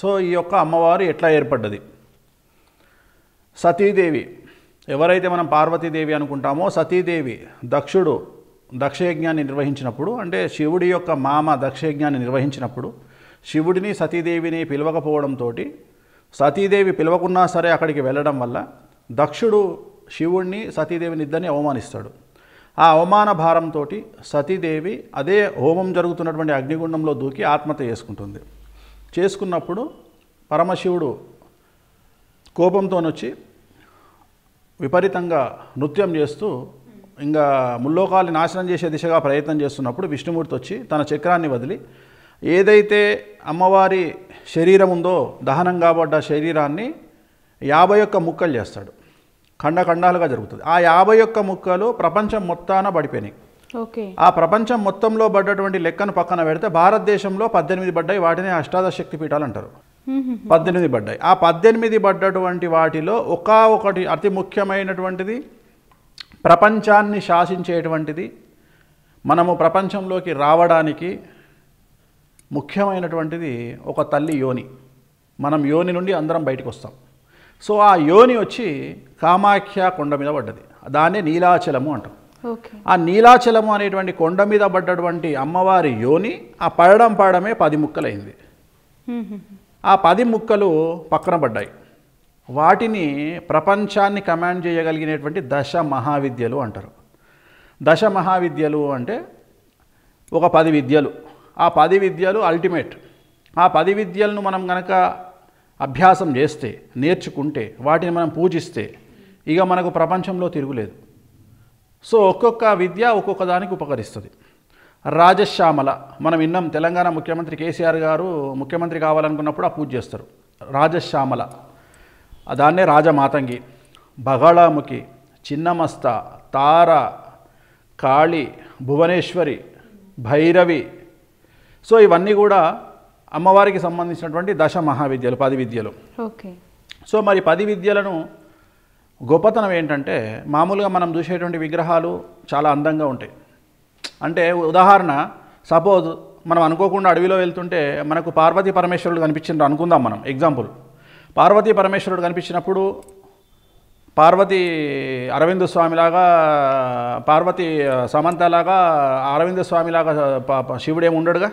so ఈ యొక్క అమ్మవారు ఎట్లా ఏర్పడ్డది సతీదేవి ఎవరైతే మనం పార్వతీదేవి అనుకుంటామో సతీదేవి దక్షుడు దక్షయజ్ఞాన్ని నిర్వహించినప్పుడు అంటే శివుడి యొక్క మామ దక్షయజ్ఞాన్ని నిర్వహించినప్పుడు శివుడిని సతీదేవిని పిలవకపోవడంతో సతీదేవి పిలవకున్నా సరే అక్కడికి వెళ్ళడం వల్ల దక్షుడు శివుణ్ణి సతీదేవిని ఇద్దరిని అవమానిస్తాడు ఆ అవమాన భారంతో సతీదేవి అదే హోమం జరుగుతున్నటువంటి అగ్నిగుండంలో దూకి ఆత్మహత్య చేసుకుంటుంది చేసుకున్నప్పుడు పరమశివుడు కోపంతోనొచ్చి విపరీతంగా నృత్యం చేస్తూ ఇంకా ముల్లోకాలు నాశనం చేసే దిశగా ప్రయత్నం చేస్తున్నప్పుడు విష్ణుమూర్తి వచ్చి తన చక్రాన్ని వదిలి ఏదైతే అమ్మవారి శరీరం ఉందో దహనం కాబడ్డ శరీరాన్ని యాభై ఒక్క ముక్కలు చేస్తాడు ఖండఖండాలుగా జరుగుతుంది ఆ యాభై ఒక్క ముక్కలు ప్రపంచం మొత్తాన పడిపోయినాయి ఆ ప్రపంచం మొత్తంలో పడ్డటువంటి లెక్కను పక్కన పెడితే భారతదేశంలో పద్దెనిమిది పడ్డాయి వాటిని అష్టాదశ శక్తి పీఠాలు అంటారు పద్దెనిమిది పడ్డాయి ఆ పద్దెనిమిది పడ్డటువంటి వాటిలో ఒక ఒకటి అతి ముఖ్యమైనటువంటిది ప్రపంచాన్ని శాసించేటువంటిది మనము ప్రపంచంలోకి రావడానికి ముఖ్యమైనటువంటిది ఒక తల్లి యోని మనం యోని నుండి అందరం బయటకు వస్తాం సో ఆ యోని వచ్చి కామాఖ్య కొండ మీద పడ్డది దాన్నే నీలాచలము అంటాం ఆ నీలాచలము అనేటువంటి కొండ మీద పడ్డటువంటి అమ్మవారి యోని ఆ పడడం పడమే పది ముక్కలైంది ఆ పది ముక్కలు పక్కన పడ్డాయి వాటిని ప్రపంచాన్ని కమాండ్ చేయగలిగినటువంటి దశ మహావిద్యలు అంటారు దశ మహావిద్యలు అంటే ఒక పది విద్యలు ఆ పది విద్యలు అల్టిమేట్ ఆ పది విద్యలను మనం గనక అభ్యాసం చేస్తే నేర్చుకుంటే వాటిని మనం పూజిస్తే ఇక మనకు ప్రపంచంలో తిరుగులేదు సో ఒక్కొక్క విద్య ఒక్కొక్క దానికి ఉపకరిస్తుంది రాజశ్యామల మనం విన్నాం తెలంగాణ ముఖ్యమంత్రి కేసీఆర్ గారు ముఖ్యమంత్రి కావాలనుకున్నప్పుడు ఆ పూజ చేస్తారు రాజశ్యామల దాన్నే రాజమాతంగి బగాళాముఖి చిన్నమస్త తార కాళి భువనేశ్వరి భైరవి సో ఇవన్నీ కూడా అమ్మవారికి సంబంధించినటువంటి దశ మహావిద్యలు పది విద్యలు ఓకే సో మరి పది విద్యలను గొప్పతనం ఏంటంటే మామూలుగా మనం చూసేటువంటి విగ్రహాలు చాలా అందంగా ఉంటాయి అంటే ఉదాహరణ సపోజ్ మనం అనుకోకుండా అడవిలో వెళ్తుంటే మనకు పార్వతీ పరమేశ్వరుడు కనిపించిన అనుకుందాం మనం ఎగ్జాంపుల్ పార్వతీ పరమేశ్వరుడు కనిపించినప్పుడు పార్వతి అరవింద స్వామిలాగా పార్వతి సమంతలాగా అరవింద స్వామిలాగా శివుడేం ఉండడుగా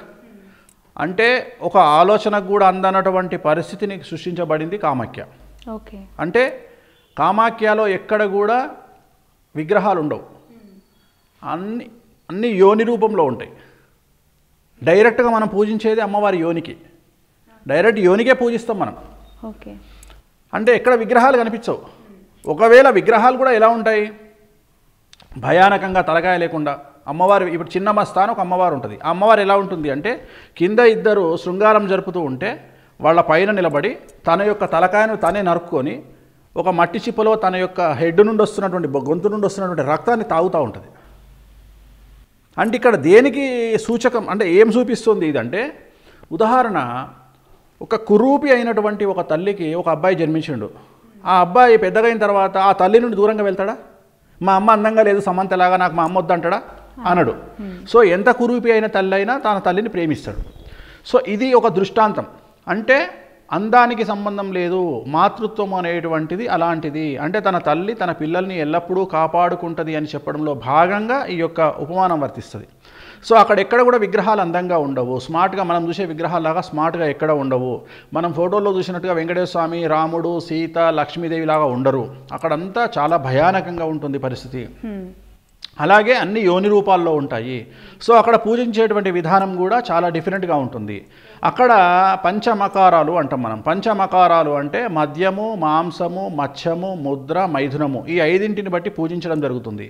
అంటే ఒక ఆలోచనకు కూడా అందనటువంటి పరిస్థితిని సృష్టించబడింది కామాఖ్య ఓకే అంటే కామాఖ్యలో ఎక్కడ కూడా విగ్రహాలు ఉండవు అన్ని అన్ని యోని రూపంలో ఉంటాయి డైరెక్ట్గా మనం పూజించేది అమ్మవారి యోనికి డైరెక్ట్ యోనికే పూజిస్తాం మనం ఓకే అంటే ఎక్కడ విగ్రహాలు కనిపించవు ఒకవేళ విగ్రహాలు కూడా ఎలా ఉంటాయి భయానకంగా తలకాయ లేకుండా అమ్మవారు ఇప్పుడు చిన్నమ్మ స్థానం ఒక అమ్మవారు ఉంటుంది ఆ అమ్మవారు ఎలా ఉంటుంది అంటే కింద ఇద్దరు శృంగారం జరుపుతూ ఉంటే వాళ్ళ పైన నిలబడి తన యొక్క తలకాయను తనే నరుక్కొని ఒక మట్టి చిప్పలో తన యొక్క హెడ్ నుండి వస్తున్నటువంటి గొంతు నుండి వస్తున్నటువంటి రక్తాన్ని తాగుతూ ఉంటుంది అంటే ఇక్కడ దేనికి సూచకం అంటే ఏం చూపిస్తుంది ఇదంటే ఉదాహరణ ఒక కురూపి అయినటువంటి ఒక తల్లికి ఒక అబ్బాయి జన్మించిండు ఆ అబ్బాయి పెద్దగైన తర్వాత ఆ తల్లి నుండి దూరంగా వెళ్తాడా మా అమ్మ అందంగా లేదు సమంతలాగా నాకు మా అమ్మ వద్దంటాడా అనడు సో ఎంత కురూపి అయిన తల్లి అయినా తన తల్లిని ప్రేమిస్తాడు సో ఇది ఒక దృష్టాంతం అంటే అందానికి సంబంధం లేదు మాతృత్వం అనేటువంటిది అలాంటిది అంటే తన తల్లి తన పిల్లల్ని ఎల్లప్పుడూ కాపాడుకుంటుంది అని చెప్పడంలో భాగంగా ఈ యొక్క ఉపమానం వర్తిస్తుంది సో అక్కడ ఎక్కడ కూడా విగ్రహాలు అందంగా ఉండవు స్మార్ట్గా మనం చూసే విగ్రహాలాగా స్మార్ట్గా ఎక్కడ ఉండవు మనం ఫోటోల్లో చూసినట్టుగా వెంకటేశ్వర స్వామి రాముడు సీత లక్ష్మీదేవి లాగా ఉండరు అక్కడంతా చాలా భయానకంగా ఉంటుంది పరిస్థితి అలాగే అన్ని యోని రూపాల్లో ఉంటాయి సో అక్కడ పూజించేటువంటి విధానం కూడా చాలా డిఫరెంట్గా ఉంటుంది అక్కడ పంచమకారాలు అంటాం మనం పంచమకారాలు అంటే మద్యము మాంసము మత్స్యము ముద్ర మైథునము ఈ ఐదింటిని బట్టి పూజించడం జరుగుతుంది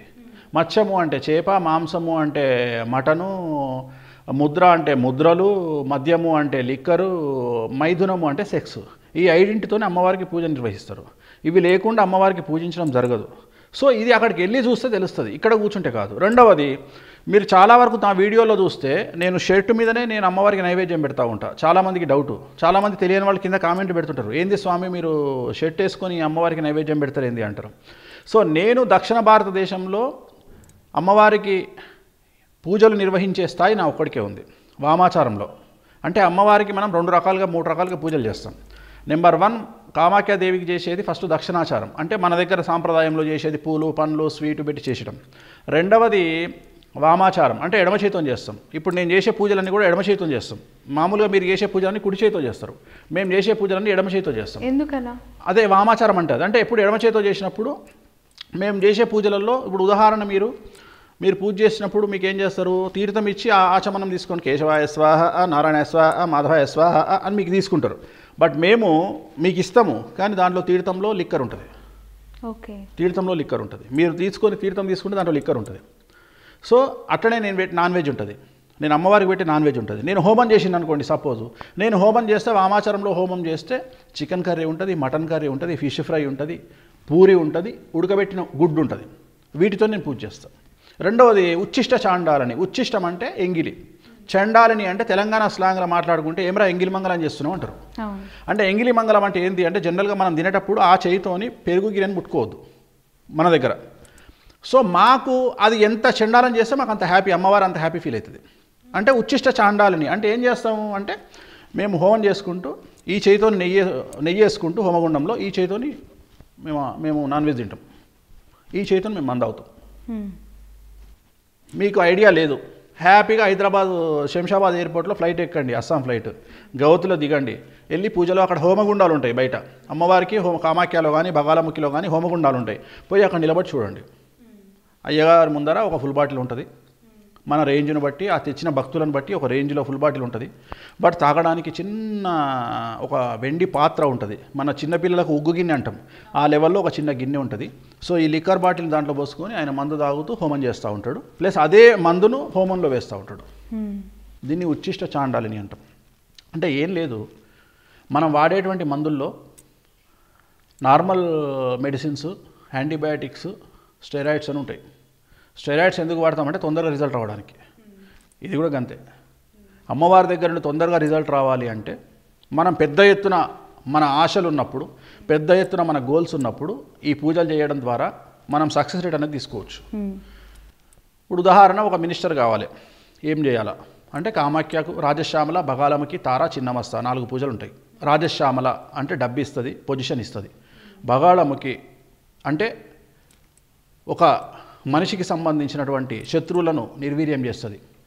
మత్స్యము అంటే చేప మాంసము అంటే మటను ముద్ర అంటే ముద్రలు మద్యము అంటే లిక్కరు మైథునము అంటే సెక్స్ ఈ ఐడింటితోనే అమ్మవారికి పూజ నిర్వహిస్తారు ఇవి లేకుండా అమ్మవారికి పూజించడం జరగదు సో ఇది అక్కడికి వెళ్ళి చూస్తే తెలుస్తుంది ఇక్కడ కూర్చుంటే కాదు రెండవది మీరు చాలా వరకు నా వీడియోలో చూస్తే నేను షర్ట్ మీదనే నేను అమ్మవారికి నైవేద్యం పెడతా ఉంటా చాలామందికి డౌట్ చాలామంది తెలియని వాళ్ళు కింద కామెంట్ పెడుతుంటారు ఏంది స్వామి మీరు షర్ట్ వేసుకొని అమ్మవారికి నైవేద్యం పెడతారు ఏంది అంటారు సో నేను దక్షిణ భారతదేశంలో అమ్మవారికి పూజలు నిర్వహించే స్థాయి నా ఒక్కడికే ఉంది వామాచారంలో అంటే అమ్మవారికి మనం రెండు రకాలుగా మూడు రకాలుగా పూజలు చేస్తాం నెంబర్ వన్ కామాఖ్యాదేవికి చేసేది ఫస్ట్ దక్షిణాచారం అంటే మన దగ్గర సాంప్రదాయంలో చేసేది పూలు పండ్లు స్వీటు పెట్టి చేసడం రెండవది వామాచారం అంటే ఎడమ చేతం చేస్తాం ఇప్పుడు నేను చేసే పూజలన్నీ కూడా ఎడమ చేతం చేస్తాం మామూలుగా మీరు చేసే పూజలన్నీ కుడి చేతో చేస్తారు మేము చేసే పూజలన్నీ ఎడమ చేతితో చేస్తాం ఎందుకలా అదే వామాచారం అంటే అంటే ఎప్పుడు ఎడమ చేతితో చేసినప్పుడు మేము చేసే పూజలలో ఇప్పుడు ఉదాహరణ మీరు మీరు పూజ చేసినప్పుడు మీకు ఏం చేస్తారు తీర్థం ఇచ్చి ఆచమనం తీసుకొని కేశవాయ స్వాహ నారాయణ స్వాహ మాధవాయ స్వాహ అని మీకు తీసుకుంటారు బట్ మేము మీకు ఇస్తాము కానీ దాంట్లో తీర్థంలో లిక్కర్ ఉంటుంది ఓకే తీర్థంలో లిక్కర్ ఉంటుంది మీరు తీసుకొని తీర్థం తీసుకుంటే దాంట్లో లిక్కర్ ఉంటుంది సో అట్లనే నేను నాన్ వెజ్ ఉంటుంది నేను అమ్మవారికి పెట్టి నాన్ వెజ్ ఉంటుంది నేను హోమం చేసింది అనుకోండి సపోజ్ నేను హోమం చేస్తే వామాచారంలో హోమం చేస్తే చికెన్ కర్రీ ఉంటుంది మటన్ కర్రీ ఉంటుంది ఫిష్ ఫ్రై ఉంటుంది పూరి ఉంటుంది ఉడకబెట్టిన గుడ్డు ఉంటుంది వీటితో నేను పూజ చేస్తాను రెండవది ఉచ్చిష్ట చాండాలని ఉచ్చిష్టం అంటే ఎంగిలి చండాలని అంటే తెలంగాణ స్లాంగ్లో మాట్లాడుకుంటే ఏమరా మంగళం చేస్తున్నావు అంటారు అంటే ఎంగిలి మంగళం అంటే ఏంటి అంటే జనరల్గా మనం తినేటప్పుడు ఆ చేయితోని పెరుగు గిరని ముట్టుకోవద్దు మన దగ్గర సో మాకు అది ఎంత చండాలని చేస్తే మాకు అంత హ్యాపీ అమ్మవారు అంత హ్యాపీ ఫీల్ అవుతుంది అంటే ఉచ్చిష్ట చాండాలని అంటే ఏం చేస్తాము అంటే మేము హోమం చేసుకుంటూ ఈ చేయితో నెయ్యి నెయ్యి వేసుకుంటూ హోమగుండంలో ఈ చేతితోని మేము మేము నాన్ వెజ్ తింటాం ఈ చేతిని మేము మందవుతాం మీకు ఐడియా లేదు హ్యాపీగా హైదరాబాద్ శంషాబాద్ ఎయిర్పోర్ట్లో ఫ్లైట్ ఎక్కండి అస్సాం ఫ్లైట్ గౌతులో దిగండి వెళ్ళి పూజలో అక్కడ హోమగుండాలు ఉంటాయి బయట అమ్మవారికి హోమ కామాఖ్యలో కానీ బగాలముఖిలో కానీ హోమగుండాలు ఉంటాయి పోయి అక్కడ నిలబడి చూడండి అయ్యగారి ముందర ఒక ఫుల్ బాటిల్ ఉంటుంది మన రేంజ్ను బట్టి ఆ తెచ్చిన భక్తులను బట్టి ఒక రేంజ్లో ఫుల్ బాటిల్ ఉంటుంది బట్ తాగడానికి చిన్న ఒక వెండి పాత్ర ఉంటుంది మన చిన్నపిల్లలకు ఉగ్గు గిన్నె అంటాం ఆ లెవెల్లో ఒక చిన్న గిన్నె ఉంటుంది సో ఈ లిక్కర్ బాటిల్ దాంట్లో పోసుకొని ఆయన మందు తాగుతూ హోమం చేస్తూ ఉంటాడు ప్లస్ అదే మందును హోమంలో వేస్తూ ఉంటాడు దీన్ని ఉచ్చిష్ట చాండాలని అంటాం అంటే ఏం లేదు మనం వాడేటువంటి మందుల్లో నార్మల్ మెడిసిన్స్ యాంటీబయాటిక్స్ స్టెరాయిడ్స్ అని ఉంటాయి స్టెరాయిడ్స్ ఎందుకు వాడతామంటే తొందరగా రిజల్ట్ రావడానికి ఇది కూడా అంతే అమ్మవారి దగ్గర నుండి తొందరగా రిజల్ట్ రావాలి అంటే మనం పెద్ద ఎత్తున మన ఆశలు ఉన్నప్పుడు పెద్ద ఎత్తున మన గోల్స్ ఉన్నప్పుడు ఈ పూజలు చేయడం ద్వారా మనం సక్సెస్ రేట్ అనేది తీసుకోవచ్చు ఇప్పుడు ఉదాహరణ ఒక మినిస్టర్ కావాలి ఏం చేయాలా అంటే కామాఖ్యకు రాజశ్యామల బగాలమ్మకి తారా చిన్నమస్త నాలుగు పూజలు ఉంటాయి రాజశ్యామల అంటే డబ్బు ఇస్తుంది పొజిషన్ ఇస్తుంది బగాళముకి అంటే ఒక మనిషికి సంబంధించినటువంటి శత్రువులను నిర్వీర్యం చేస్తుంది